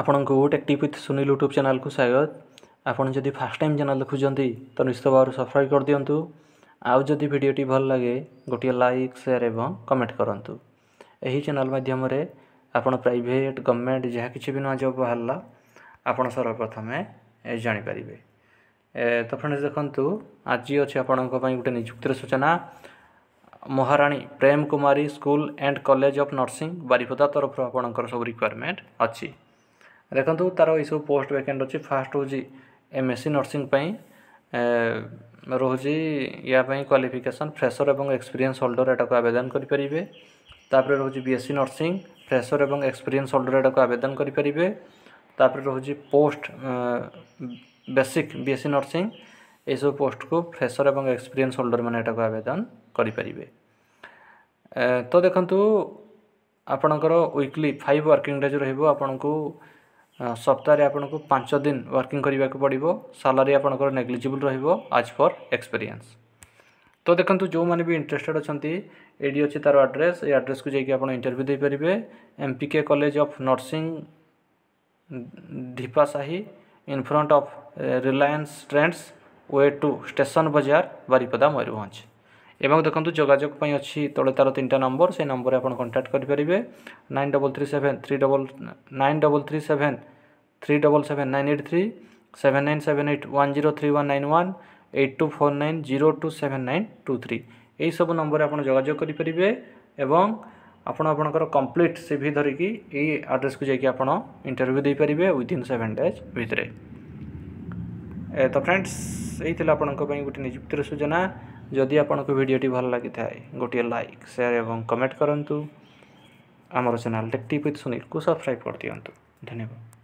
ଆପଣଙ୍କୁ tech tip with Sunil YouTube ଚ୍ୟାନେଲ୍କୁ ସ୍ୱାଗତ ଆପଣ ଯଦି ଫାର୍ଷ୍ଟ ଟାଇମ୍ ଚ୍ୟାନେଲ୍ ଦେଖୁଛନ୍ତି ତ ନିଶ୍ଚିତ ଭାବରେ ସବସ୍କ୍ରାଇବ୍ କରିଦିଅନ୍ତୁ ଆଉ ଯଦି ଭିଡ଼ିଓଟି ଭଲ ଲାଗେ ଗୋଟିଏ ଲାଇକ୍ ସେୟାର୍ ଏବଂ କମେଣ୍ଟ କରନ୍ତୁ ଏହି ଚ୍ୟାନେଲ୍ ମାଧ୍ୟମରେ ଆପଣ ପ୍ରାଇଭେଟ୍ ଗଭର୍ଣ୍ଣମେଣ୍ଟ ଯାହା କିଛି ବି ନୂଆ ଜବ୍ ବାହାରିଲା ଆପଣ ସର୍ବପ୍ରଥମେ ଜାଣିପାରିବେ ତ ଫ୍ରେଣ୍ଡସ୍ ଦେଖନ୍ତୁ ଆଜି ଅଛି ଆପଣଙ୍କ ପାଇଁ ଗୋଟେ ନିଯୁକ୍ତିର ସୂଚନା Maharani Prem Kumari school and college of nursing Baripada ତରଫରୁ ଆପଣଙ୍କର ସବୁ ରିକ୍ୱାରମେଣ୍ଟ ଅଛି देखो तार ये सब पोस्ट वैकेंट अच्छी फास्ट हूँ एम एस सी नर्सींग रोज या क्वाफिकेसन फ्रेसर और एक्सपीरियंस होल्डर एटाक आवेदन करेंगे तापर रोज बीएससी नर्सिंग फ्रेसर और एक्सपीरियंस होल्डर एटाक आवेदन करेंगे तापर रोज पोस्ट बेसिक बीएससी नर्सी यह सब पोस्ट को फ्रेसर और एक्सपीरियंस होल्डर मैंने आवेदन करेंगे तो देखु आपणकर विकली फाइव वर्किंग डेज रोक ସପ୍ତାହରେ ଆପଣଙ୍କୁ ପାଞ୍ଚ ଦିନ ୱାର୍କିଂ କରିବାକୁ ପଡ଼ିବ ସାଲାରୀ ଆପଣଙ୍କର ନେଗ୍ଲିଜିବୁଲ୍ ରହିବ ଆଜ୍ ଫର୍ ଏକ୍ସପେରିଏନ୍ସ ତ ଦେଖନ୍ତୁ ଯେଉଁମାନେ ବି ଇଣ୍ଟରେଷ୍ଟେଡ଼୍ ଅଛନ୍ତି ଏଇଠି ଅଛି ତା'ର ଆଡ୍ରେସ୍ ଏଇ ଆଡ୍ରେସ୍କୁ ଯାଇକି ଆପଣ ଇଣ୍ଟରଭ୍ୟୁ ଦେଇପାରିବେ M P K college of nursing Dhipa Sahi in front of Reliance Trends way to station ବଜାର ବାରିପଦା ମୟୂରଭଞ୍ଜ এবং দেখুন যোগাযোগ পাই অছি তলে তার তিনটা নম্বর সেই নম্বরে আপনার কন্টাক্ট করে nine double three seven three double nine double three seven three double seven nine eight three seven nine seven eight one zero three one nine one eight two four nine zero two seven nine two three এইসবু নম্বরে আপনার যোগাযোগ করে এবং ଆପଣ ଆପଣଙ୍କର complete ধরিকি এই ଧରିକି কু ଆଡ୍ରେସ୍କୁ ଯାଇକି ଆପଣ দিয়ে ଦେଇପାରିବେ উইথিন ସେଭେନ୍ ଡେଜ୍ ଭିତରେ তো ଫ୍ରେଣ୍ଡସ୍ यही आपंपाई गोटे निजुक्तिर सूचना जदि आपण को भिडटी भल लगी थाए गोटे लाइक सेयार और कमेंट करूँ आमर चैनल टेक्टिव विथ सुनील को सब्सक्राइब कर दिंतु धन्यवाद